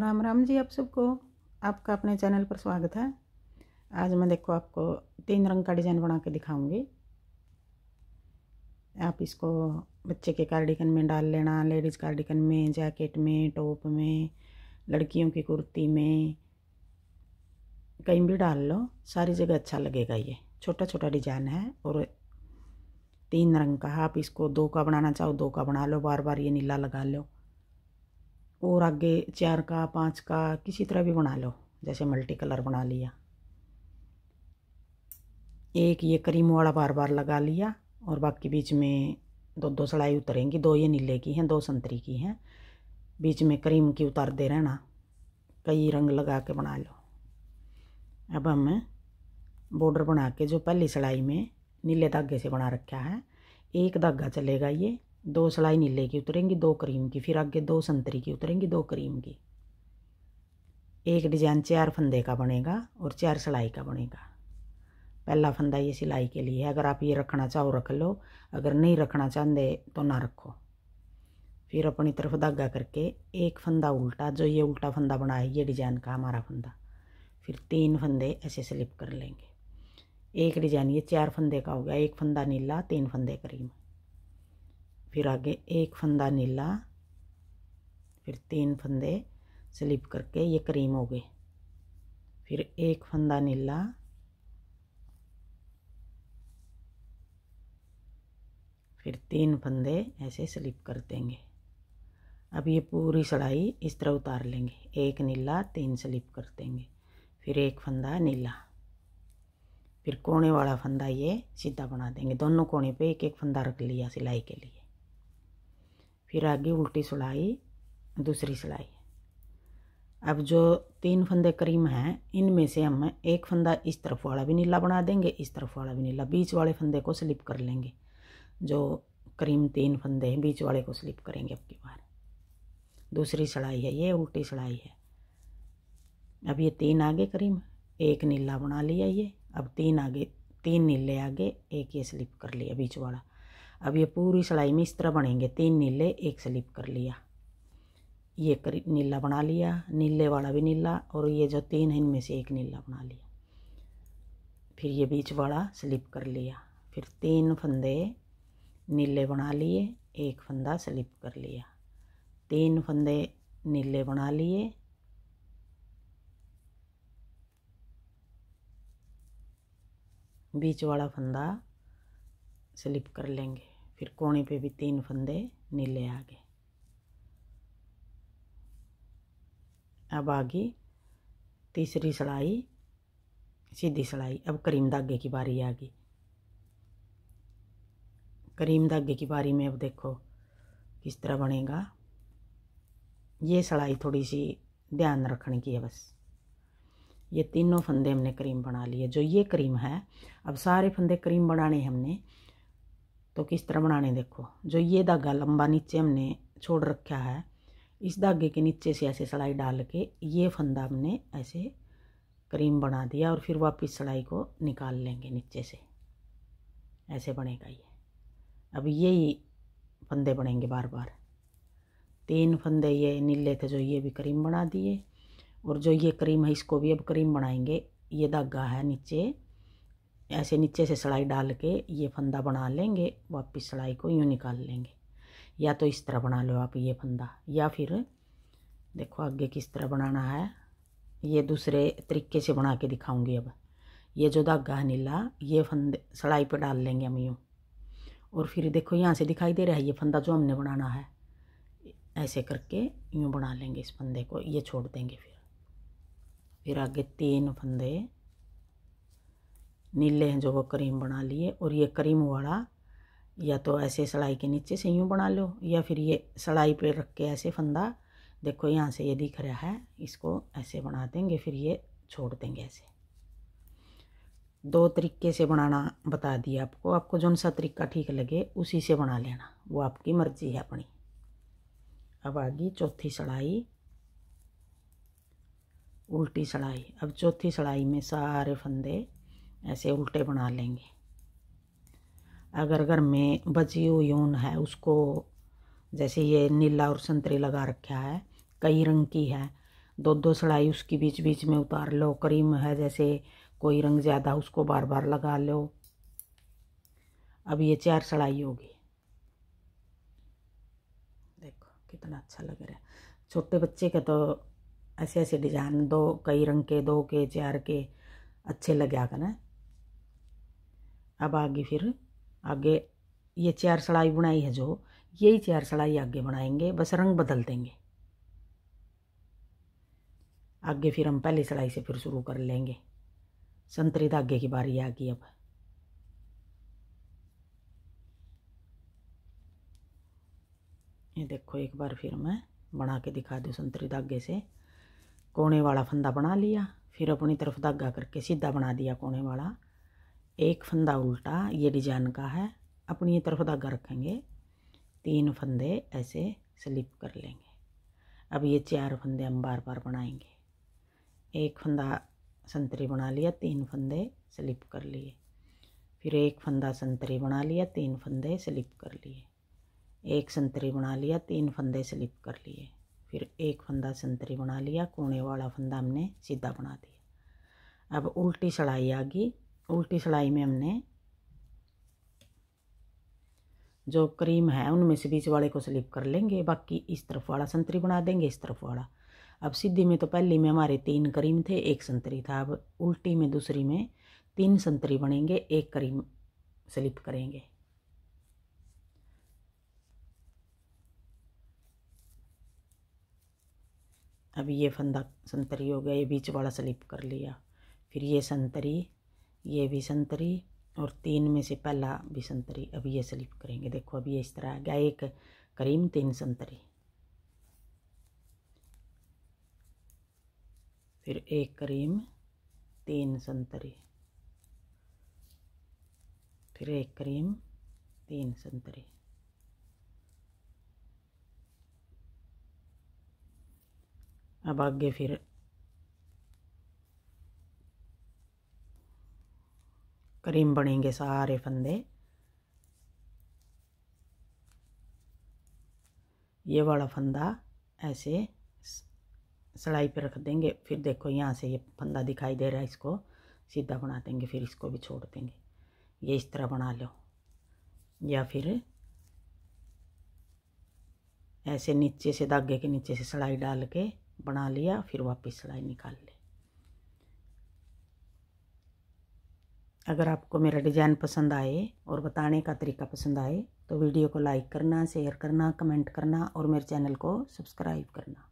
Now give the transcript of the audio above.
राम राम जी आप सबको आपका अपने चैनल पर स्वागत है आज मैं देखो आपको तीन रंग का डिज़ाइन बना के दिखाऊंगी आप इसको बच्चे के कार्डिकन में डाल लेना लेडीज़ कार्डिकन में जैकेट में टॉप में लड़कियों की कुर्ती में कहीं भी डाल लो सारी जगह अच्छा लगेगा ये छोटा छोटा डिजाइन है और तीन रंग का आप इसको दो का बनाना चाहो दो का बना लो बार बार ये नीला लगा लो और आगे चार का पाँच का किसी तरह भी बना लो जैसे मल्टी कलर बना लिया एक ये करीम वाला बार बार लगा लिया और बाकी बीच में दो दो सड़ाई उतरेंगी दो ये नीले की हैं दो संतरी की हैं बीच में करीम की उतारते रहना कई रंग लगा के बना लो अब हम बॉर्डर बना के जो पहली सड़ाई में नीले धागे से बना रखा है एक धागा चलेगा ये दो सिलाई नीले की उतरेंगी दो क्रीम की फिर आगे दो संतरी की उतरेंगी दो क्रीम की एक डिजाइन चार फंदे का बनेगा और चार सिलाई का बनेगा पहला फंदा ये सिलाई के लिए है अगर आप ये रखना चाहो रख लो अगर नहीं रखना चाहते तो ना रखो फिर अपनी तरफ धागा करके एक फंदा उल्टा जो ये उल्टा फंदा बना है ये डिजाइन का हमारा फंदा फिर तीन फंदे ऐसे स्लिप कर लेंगे एक डिजाइन ये चार फंदे का हो गया एक फंदा नीला तीन फंदे करीम फिर आगे एक फंदा नीला फिर तीन फंदे स्लिप करके ये क्रीम हो गए फिर एक फंदा नीला फिर तीन फंदे ऐसे स्लिप कर देंगे अब ये पूरी सड़ाई इस तरह उतार लेंगे एक नीला तीन स्लिप कर देंगे फिर एक फंदा नीला फिर कोने वाला फंदा ये सीधा बना देंगे दोनों कोने पे एक एक फंदा रख लिया सिलाई के लिए फिर आगे उल्टी सिलाई दूसरी सिलाई अब जो तीन फंदे करीम हैं इनमें से हम एक फंदा इस तरफ वाला भी नीला बना देंगे इस तरफ वाला भी नीला बीच वाले फंदे को स्लिप कर लेंगे जो करीम तीन फंदे हैं बीच वाले को स्लिप करेंगे अब की बार दूसरी सिलाई है ये उल्टी सिलाई है अब ये तीन आगे करीम एक नीला बना लिया ये अब तीन आगे तीन नीले आगे एक ये स्लिप कर लिया बीच वाला अब ये पूरी सिलाई में इस तरह बनेंगे तीन नीले एक स्लिप कर लिया ये कर नीला बना लिया नीले वाला भी नीला और ये जो तीन है इनमें से एक नीला बना लिया फिर ये बीच वाला स्लिप कर लिया फिर तीन फंदे नीले बना लिए एक फंदा स्लिप कर लिया तीन फंदे नीले बना लिए बीच वाला फंदा स्लिप कर लेंगे फिर कोने पे भी तीन फंदे नीले आ गए अब आ गई तीसरी सिलाई सीधी सिलाई अब करीम धागे की बारी आ गई करीम धागे की बारी में अब देखो किस तरह बनेगा ये सिलाई थोड़ी सी ध्यान रखने की है बस ये तीनों फंदे हमने करीम बना लिए जो ये करीम है अब सारे फंदे करीम बनाने हमने तो किस तरह बनाने देखो जो ये धागा लंबा नीचे हमने छोड़ रखा है इस धागे के नीचे से ऐसे सलाई डाल के ये फंदा हमने ऐसे क्रीम बना दिया और फिर वापस सलाई को निकाल लेंगे नीचे से ऐसे बनेगा ये अब यही फंदे बनेंगे बार बार तीन फंदे ये नीले थे जो ये भी क्रीम बना दिए और जो ये क्रीम है इसको भी अब क्रीम बनाएंगे ये धागा है नीचे ऐसे नीचे से सिलाई डाल के ये फंदा बना लेंगे वापस सिलाई को यूँ निकाल लेंगे या तो इस तरह बना लो आप ये फंदा या फिर देखो आगे किस तरह बनाना है ये दूसरे तरीके से बना के दिखाऊंगी अब ये जो धागा है नीला ये फंदे सड़ाई पे डाल लेंगे हम यूँ और फिर देखो यहाँ से दिखाई दे रहा है ये फंदा जो हमने बनाना है ऐसे करके यूँ बना लेंगे इस फंदे को ये छोड़ देंगे फिर फिर आगे तीन फंदे नीले हैं जो वो करीम बना लिए और ये करीम वाला या तो ऐसे सड़ाई के नीचे से यूँ बना लो या फिर ये सिलाई पे रख के ऐसे फंदा देखो यहाँ से ये दिख रहा है इसको ऐसे बना देंगे फिर ये छोड़ देंगे ऐसे दो तरीके से बनाना बता दिया आपको आपको जौन सा तरीका ठीक लगे उसी से बना लेना वो आपकी मर्ज़ी है अपनी अब आ गई चौथी सड़ाई उल्टी सड़ाई अब चौथी सड़ाई में सारे फंदे ऐसे उल्टे बना लेंगे अगर घर में बची हुई ऊन है उसको जैसे ये नीला और संतरे लगा रखा है कई रंग की है दो दो सड़ाई उसकी बीच बीच में उतार लो क्रीम है जैसे कोई रंग ज़्यादा उसको बार बार लगा लो अब ये चार सड़ाई होगी देखो कितना अच्छा लग रहा है छोटे बच्चे का तो ऐसे ऐसे डिजाइन दो कई रंग के दो के चार के अच्छे लगे आगे ना अब आगे फिर आगे ये चार सड़ाई बुनाई है जो यही चार सड़ाई आगे बनाएंगे बस रंग बदल देंगे आगे फिर हम पहली सड़ाई से फिर शुरू कर लेंगे संतरे धागे की बारी आ गई अब ये देखो एक बार फिर मैं बना के दिखा दूँ संतरे धागे से कोने वाला फंदा बना लिया फिर अपनी तरफ धागा करके सीधा बना दिया कोने वाला एक फंदा उल्टा ये डिजाइन का है अपनी तरफ धागा रखेंगे तीन फंदे ऐसे स्लिप कर लेंगे अब ये चार फंदे हम बार बार बनाएंगे एक फंदा संतरी बना लिया तीन फंदे स्लिप कर लिए फिर एक फंदा संतरी बना लिया तीन फंदे स्लिप कर लिए एक संतरी बना लिया तीन फंदे स्लिप कर लिए फिर एक फंदा संतरी बना लिया कोने वाला फंदा हमने सीधा बना दिया अब उल्टी सड़ाई आ गई उल्टी सिलाई में हमने जो क्रीम है उनमें से बीच वाले को स्लिप कर लेंगे बाकी इस तरफ वाला संतरी बना देंगे इस तरफ वाला अब सीधी में तो पहली में हमारे तीन करीम थे एक संतरी था अब उल्टी में दूसरी में तीन संतरी बनेंगे एक करीम स्लिप करेंगे अब ये फंदा संतरी हो गया ये बीच वाला स्लिप कर लिया फिर ये संतरी ये भी संतरी और तीन में से पहला भी संतरी अभी ये स्लिप करेंगे देखो अभी ये इस तरह आ गया एक करीम तीन संतरी फिर एक करीम तीन संतरी फिर एक करीम तीन संतरी अब आगे फिर रिम बनेंगे सारे फंदे ये वाला फंदा ऐसे सिलाई पे रख देंगे फिर देखो यहाँ से ये फंदा दिखाई दे रहा है इसको सीधा बना देंगे फिर इसको भी छोड़ देंगे ये इस तरह बना लो या फिर ऐसे नीचे से धागे के नीचे से सिलाई डाल के बना लिया फिर वापस सिलाई निकाल ली अगर आपको मेरा डिज़ाइन पसंद आए और बताने का तरीका पसंद आए तो वीडियो को लाइक करना शेयर करना कमेंट करना और मेरे चैनल को सब्सक्राइब करना